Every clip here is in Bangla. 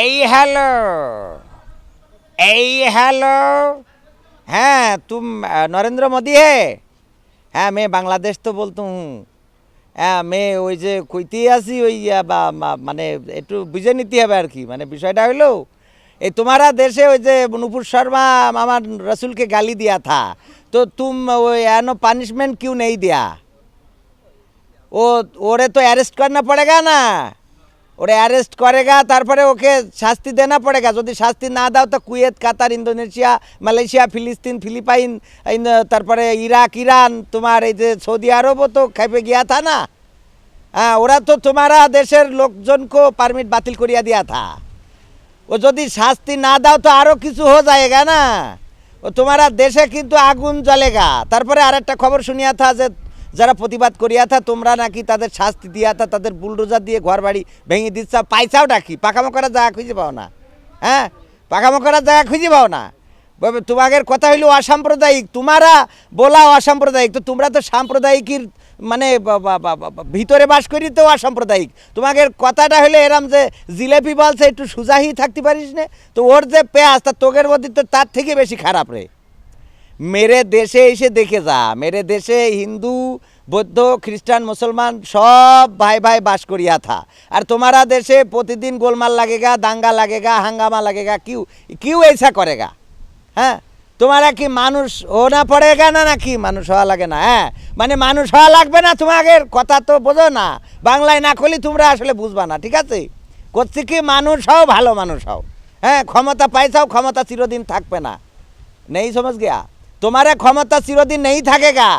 এই হ্যালো এই হ্যালো হ্যাঁ তুম নরেন্দ্র মোদী হে হ্যাঁ মেয়ে বাংলাদেশ তো বলতু হ্যাঁ মেয়ে ওই যে কইতে আসি ওই বা মানে একটু বুঝে নিতে হবে আর কি মানে বিষয়টা হইলো এই তোমারা দেশে ওই যে নুপুর শর্মা আমার রসুলকে গালি দিয়া থা তো তুম ওই এন পানিশমেন্ট কিউ নেই দিয়া ও ওরে তো অ্যারেস্ট করনা পড়েগা না ওরা অ্যারেস্ট করে গা তারপরে ওকে শাস্তি দেনা পড়ে গা যদি শাস্তি না দাও তো কুয়েত কাতার ইন্দোনেশিয়া মালয়েশিয়া ফিলিস্তিন ফিলিপাইন তারপরে ইরাক ইরান তোমার এই যে সৌদি আরবও তো খাইপে গিয়া থা না হ্যাঁ ওরা তো তোমারা দেশের লোকজনকেও পারমিট বাতিল করিয়া দিয়া থা ও যদি শাস্তি না দাও তো আরও কিছু হয়ে যায় না ও তোমারা দেশে কিন্তু আগুন জ্বলে গা তারপরে আর একটা খবর শুনিয়া থা যে যারা প্রতিবাদ করিয়াথা তোমরা নাকি তাদের শাস্তি দিয়াথা তাদের বুলডোজার দিয়ে ঘর বাড়ি ভেঙে দিচ্ছ পাইসাও ডাকি পাকা করার জায়গা খুঁজে পাও না হ্যাঁ পাকা করার জায়গা খুঁজে পাও না তোমাদের কথা হইলো অসাম্প্রদায়িক তোমারা বলা অসাম্প্রদায়িক তো তোমরা তো সাম্প্রদায়িকের মানে ভিতরে বাস করি তো অসাম্প্রদায়িক তোমাদের কথাটা হলে এরম যে জিলেপি বলছে একটু সুজাহি থাকতে পারিস না তো ওর যে পেঁয়াজ তা তোগের মধ্যে তো তার থেকে বেশি খারাপ রে মেরে দেশে এসে দেখে যা মেরে দেশে হিন্দু বৌদ্ধ খ্রিস্টান মুসলমান সব ভাই ভাই বাস করিয়া থা আর তোমারা দেশে প্রতিদিন গোলমাল লাগেগা দাঙ্গা লাগেগা হাঙ্গামা লাগেগা কিউ কিউ এইসা করেগা হ্যাঁ তোমারা কি মানুষ ও না পড়েগা না না কি মানুষ হওয়া লাগে না হ্যাঁ মানে মানুষ হওয়া লাগবে না তোমাদের কথা তো বোঝো না বাংলায় না খুলি তোমরা আসলে বুঝবা না ঠিক আছে করছি কি মানুষ হও ভালো মানুষ হও হ্যাঁ ক্ষমতা পাইছাও ক্ষমতা চিরদিন থাকবে না নেই সমজ গিয়া তোমারা ক্ষমতা চিরদিন নেই থাকেগা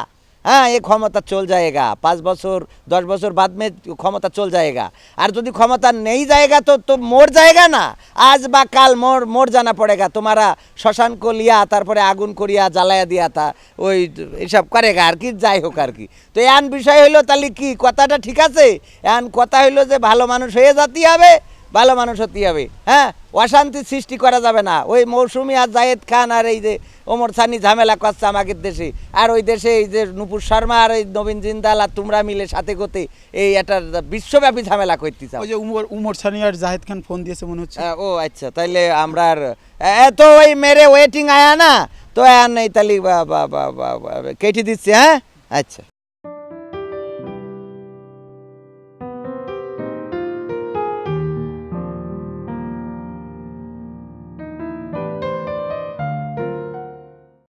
হ্যাঁ এই ক্ষমতা চল যায়গা পাঁচ বছর দশ বছর বাদ মে ক্ষমতা চল যায়গা আর যদি ক্ষমতা নেই যায়গা তো তো মোর যায়গা না আজ বা কাল মোর মোর জানা পড়েগা তোমারা শ্মশান কলিয়া তারপরে আগুন করিয়া জ্বালায়া দিয়া তা ওই এসব করেগা আর কি যাই হোক আর কি তো এন বিষয় হইলো তাহলে কি কথাটা ঠিক আছে এন কথা হইলো যে ভালো মানুষ হয়ে যাতে হবে ভালো মানুষ হতে হবে হ্যাঁ অশান্তি সৃষ্টি করা যাবে না ওই মৌসুমি আর জায়েদ খান আর এই যে ওমর সানি ঝামেলা করছে আমাদের দেশে আর ওই দেশে এই যে নুপুর শর্মা আর এই নবীন জিন্দাল আর তোমরা মিলে সাথে করতে এই একটা বিশ্বব্যাপী ঝামেলা করতে চাও ওই যে উমর উমর সানি আর জাহেদ খান ফোন দিয়েছে মনে হচ্ছে হ্যাঁ, ও আচ্ছা তাইলে আমরা আর এত ওই মেরে ওয়েটিং আয়া না তো আর নেই তাহলে কেটে দিচ্ছি হ্যাঁ আচ্ছা